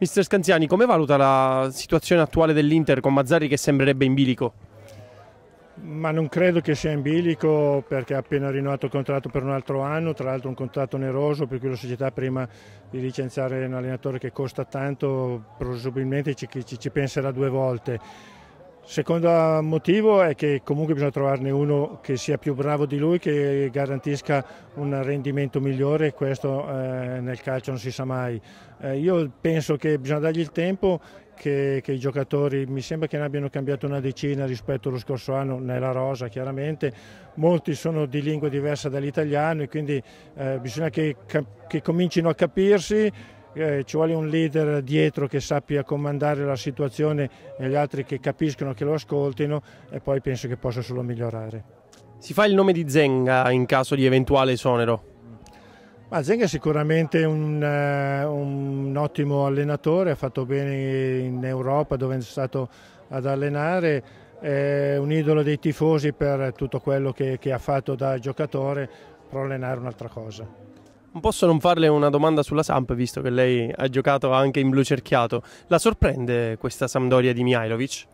Mister Scanziani, come valuta la situazione attuale dell'Inter con Mazzari che sembrerebbe in bilico? Ma non credo che sia in bilico perché ha appena rinnovato il contratto per un altro anno, tra l'altro un contratto oneroso per cui la società prima di licenziare un allenatore che costa tanto probabilmente ci, ci, ci penserà due volte Secondo motivo è che comunque bisogna trovarne uno che sia più bravo di lui, che garantisca un rendimento migliore, questo eh, nel calcio non si sa mai. Eh, io penso che bisogna dargli il tempo che, che, i giocatori, mi sembra che ne abbiano cambiato una decina rispetto allo scorso anno nella rosa chiaramente, molti sono di lingua diversa dall'italiano e quindi eh, bisogna che, che comincino a capirsi eh, ci vuole un leader dietro che sappia comandare la situazione e gli altri che capiscono, che lo ascoltino e poi penso che possa solo migliorare. Si fa il nome di Zenga in caso di eventuale esonero? Ma Zenga è sicuramente un, uh, un, ottimo allenatore, ha fatto bene in Europa dove è stato ad allenare, è un idolo dei tifosi per tutto quello che, che ha fatto da giocatore, però allenare è un'altra cosa posso non farle una domanda sulla Samp, visto che lei ha giocato anche in blu cerchiato. La sorprende questa Sampdoria di Mihailovic?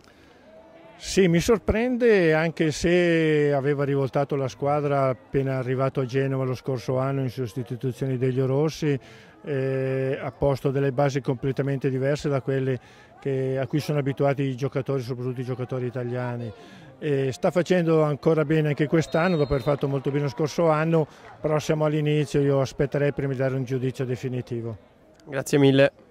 Sì, mi sorprende anche se aveva rivoltato la squadra appena arrivato a Genova lo scorso anno in sostituzione degli Orossi, eh, a posto delle basi completamente diverse da quelle che, a cui sono abituati i giocatori, soprattutto i giocatori italiani. E sta facendo ancora bene anche quest'anno, dopo aver fatto molto bene lo scorso anno, però siamo all'inizio, io aspetterei prima di dare un giudizio definitivo. Grazie mille.